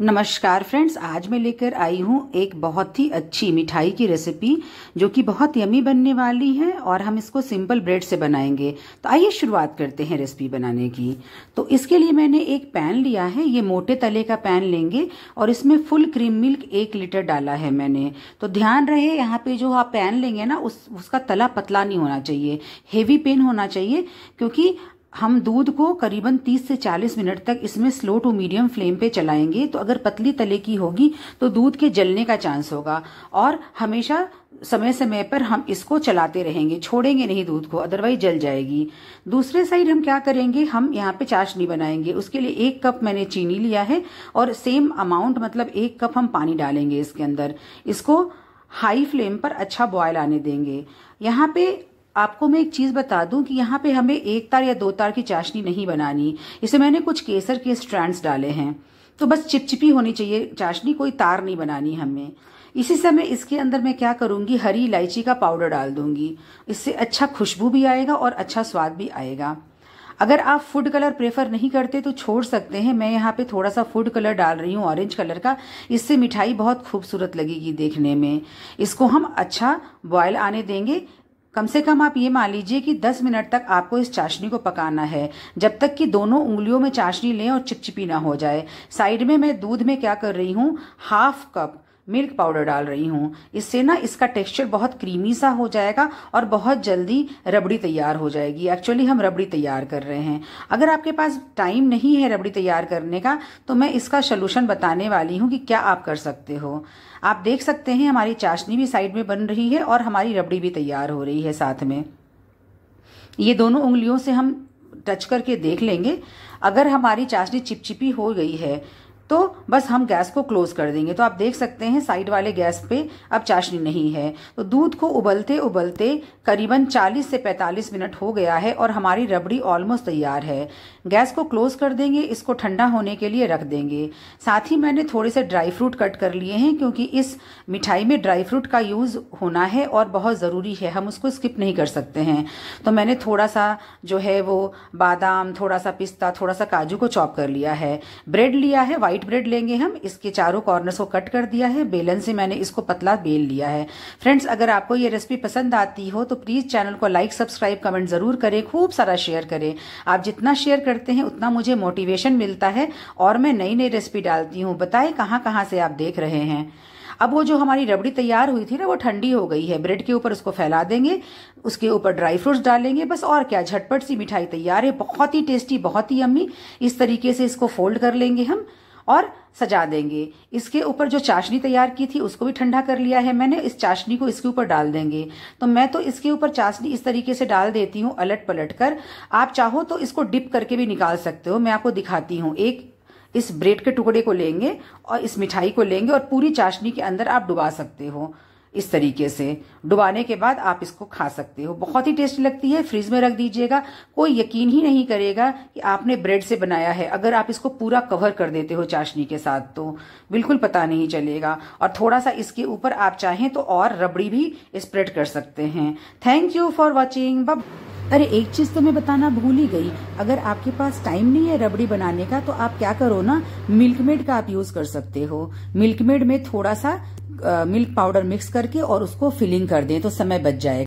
नमस्कार फ्रेंड्स आज मैं लेकर आई हूँ एक बहुत ही अच्छी मिठाई की रेसिपी जो कि बहुत यमी बनने वाली है और हम इसको सिंपल ब्रेड से बनाएंगे तो आइए शुरुआत करते हैं रेसिपी बनाने की तो इसके लिए मैंने एक पैन लिया है ये मोटे तले का पैन लेंगे और इसमें फुल क्रीम मिल्क एक लीटर डाला है मैंने तो ध्यान रहे यहाँ पे जो आप पैन लेंगे ना उस उसका तला पतला नहीं होना चाहिए हेवी पेन होना चाहिए क्योंकि हम दूध को करीबन 30 से 40 मिनट तक इसमें स्लो टू मीडियम फ्लेम पे चलाएंगे तो अगर पतली तले की होगी तो दूध के जलने का चांस होगा और हमेशा समय समय पर हम इसको चलाते रहेंगे छोड़ेंगे नहीं दूध को अदरवाइज जल जाएगी दूसरे साइड हम क्या करेंगे हम यहाँ पे चाशनी बनाएंगे उसके लिए एक कप मैंने चीनी लिया है और सेम अमाउंट मतलब एक कप हम पानी डालेंगे इसके अंदर इसको हाई फ्लेम पर अच्छा बॉयल आने देंगे यहाँ पे आपको मैं एक चीज़ बता दूं कि यहाँ पे हमें एक तार या दो तार की चाशनी नहीं बनानी इसे मैंने कुछ केसर के स्ट्रैंड्स डाले हैं तो बस चिपचिपी होनी चाहिए चाशनी कोई तार नहीं बनानी हमें इसी समय इसके अंदर मैं क्या करूंगी हरी इलायची का पाउडर डाल दूंगी इससे अच्छा खुशबू भी आएगा और अच्छा स्वाद भी आएगा अगर आप फूड कलर प्रेफर नहीं करते तो छोड़ सकते हैं मैं यहाँ पे थोड़ा सा फूड कलर डाल रही हूँ ऑरेंज कलर का इससे मिठाई बहुत खूबसूरत लगेगी देखने में इसको हम अच्छा बॉयल आने देंगे कम से कम आप ये मान लीजिए कि 10 मिनट तक आपको इस चाशनी को पकाना है जब तक कि दोनों उंगलियों में चाशनी लें और चिपचिपी ना हो जाए साइड में मैं दूध में क्या कर रही हूँ हाफ कप मिल्क पाउडर डाल रही हूँ इससे ना इसका टेक्सचर बहुत क्रीमी सा हो जाएगा और बहुत जल्दी रबड़ी तैयार हो जाएगी एक्चुअली हम रबड़ी तैयार कर रहे हैं अगर आपके पास टाइम नहीं है रबड़ी तैयार करने का तो मैं इसका सोल्यूशन बताने वाली हूँ कि क्या आप कर सकते हो आप देख सकते हैं हमारी चाशनी भी साइड में बन रही है और हमारी रबड़ी भी तैयार हो रही है साथ में ये दोनों उंगलियों से हम टच करके देख लेंगे अगर हमारी चाशनी चिपचिपी हो गई है तो बस हम गैस को क्लोज कर देंगे तो आप देख सकते हैं साइड वाले गैस पे अब चाशनी नहीं है तो दूध को उबलते उबलते करीबन 40 से 45 मिनट हो गया है और हमारी रबड़ी ऑलमोस्ट तैयार है गैस को क्लोज कर देंगे इसको ठंडा होने के लिए रख देंगे साथ ही मैंने थोड़े से ड्राई फ्रूट कट कर लिए हैं क्योंकि इस मिठाई में ड्राई फ्रूट का यूज़ होना है और बहुत ज़रूरी है हम उसको स्किप नहीं कर सकते हैं तो मैंने थोड़ा सा जो है वो बादाम थोड़ा सा पिस्ता थोड़ा सा काजू को चॉप कर लिया है ब्रेड लिया है वाइट व्हाइट ब्रेड लेंगे हम इसके चारों कॉर्नर्स को कट कर दिया है बेलन से मैंने इसको पतला बेल लिया है फ्रेंड्स अगर आपको ये रेसिपी पसंद आती हो तो प्लीज़ चैनल को लाइक सब्सक्राइब कमेंट ज़रूर करें खूब सारा शेयर करें आप जितना शेयर करते हैं उतना मुझे मोटिवेशन मिलता है और मैं नई नई रेसिपी डालती हूँ बताए कहाँ कहाँ से आप देख रहे हैं अब वो जो हमारी रबड़ी तैयार हुई थी ना वो ठंडी हो गई है ब्रेड के ऊपर उसको फैला देंगे उसके ऊपर ड्राई फ्रूट्स डालेंगे बस और क्या झटपट सी मिठाई तैयार है बहुत ही टेस्टी बहुत ही अम्मी इस तरीके से इसको फोल्ड कर लेंगे हम और सजा देंगे इसके ऊपर जो चाशनी तैयार की थी उसको भी ठंडा कर लिया है मैंने इस चाशनी को इसके ऊपर डाल देंगे तो मैं तो इसके ऊपर चाशनी इस तरीके से डाल देती हूँ अलट पलट कर आप चाहो तो इसको डिप करके भी निकाल सकते हो मैं आपको दिखाती हूँ एक इस ब्रेड के टुकड़े को लेंगे और इस मिठाई को लेंगे और पूरी चाशनी के अंदर आप डुबा सकते हो इस तरीके से डुबाने के बाद आप इसको खा सकते हो बहुत ही टेस्टी लगती है फ्रिज में रख दीजिएगा कोई यकीन ही नहीं करेगा कि आपने ब्रेड से बनाया है अगर आप इसको पूरा कवर कर देते हो चाशनी के साथ तो बिल्कुल पता नहीं चलेगा और थोड़ा सा इसके ऊपर आप चाहें तो और रबड़ी भी स्प्रेड कर सकते हैं थैंक यू फॉर वॉचिंग अरे एक चीज तो मैं बताना भूल ही गई अगर आपके पास टाइम नहीं है रबड़ी बनाने का तो आप क्या करो ना मिल्कमेड का आप यूज कर सकते हो मिल्कमेड में थोड़ा सा मिल्क पाउडर मिक्स करके और उसको फिलिंग कर दें तो समय बच जाएगा